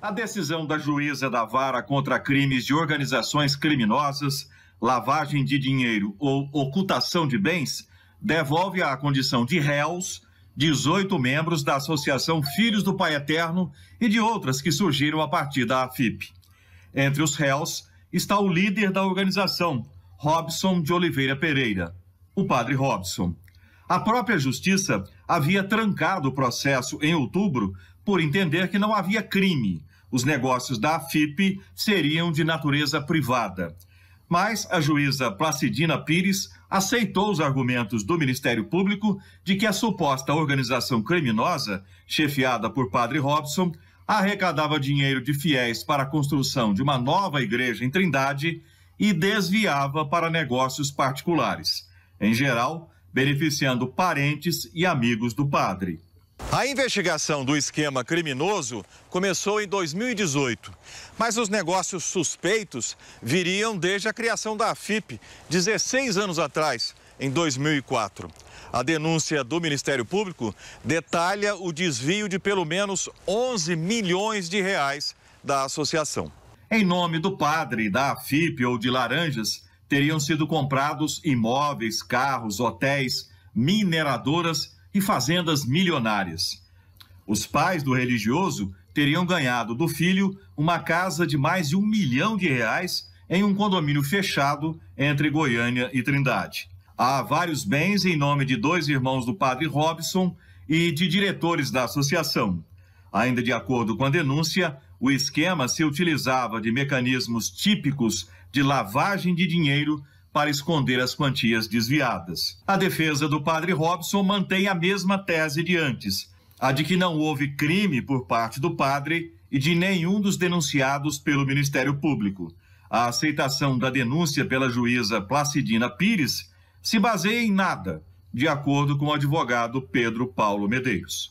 A decisão da juíza da vara contra crimes de organizações criminosas, lavagem de dinheiro ou ocultação de bens devolve à condição de réus 18 membros da Associação Filhos do Pai Eterno e de outras que surgiram a partir da AFIP. Entre os réus está o líder da organização, Robson de Oliveira Pereira, o padre Robson. A própria justiça havia trancado o processo em outubro por entender que não havia crime os negócios da AFIP seriam de natureza privada. Mas a juíza Placidina Pires aceitou os argumentos do Ministério Público de que a suposta organização criminosa, chefiada por Padre Robson, arrecadava dinheiro de fiéis para a construção de uma nova igreja em Trindade e desviava para negócios particulares, em geral, beneficiando parentes e amigos do padre. A investigação do esquema criminoso começou em 2018, mas os negócios suspeitos viriam desde a criação da FIP, 16 anos atrás, em 2004. A denúncia do Ministério Público detalha o desvio de pelo menos 11 milhões de reais da associação. Em nome do padre, da FIP ou de Laranjas, teriam sido comprados imóveis, carros, hotéis, mineradoras e fazendas milionárias. Os pais do religioso teriam ganhado do filho uma casa de mais de um milhão de reais em um condomínio fechado entre Goiânia e Trindade. Há vários bens em nome de dois irmãos do padre Robson e de diretores da associação. Ainda de acordo com a denúncia, o esquema se utilizava de mecanismos típicos de lavagem de dinheiro para esconder as quantias desviadas. A defesa do padre Robson mantém a mesma tese de antes, a de que não houve crime por parte do padre e de nenhum dos denunciados pelo Ministério Público. A aceitação da denúncia pela juíza Placidina Pires se baseia em nada, de acordo com o advogado Pedro Paulo Medeiros.